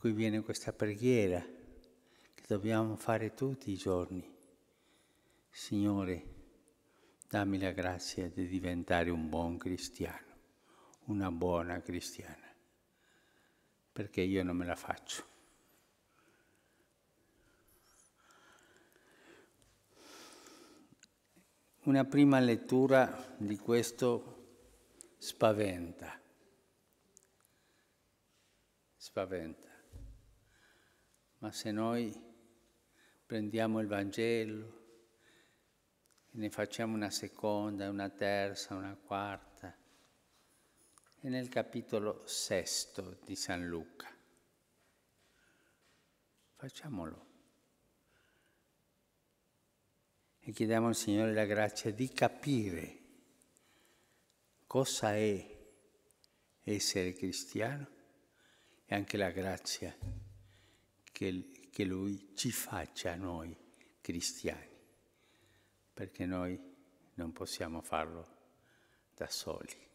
cui viene questa preghiera che dobbiamo fare tutti i giorni. Signore, dammi la grazia di diventare un buon cristiano, una buona cristiana, perché io non me la faccio. Una prima lettura di questo spaventa, spaventa ma se noi prendiamo il Vangelo e ne facciamo una seconda, una terza, una quarta, è nel capitolo sesto di San Luca. Facciamolo. E chiediamo al Signore la grazia di capire cosa è essere cristiano e anche la grazia che, che Lui ci faccia a noi cristiani, perché noi non possiamo farlo da soli.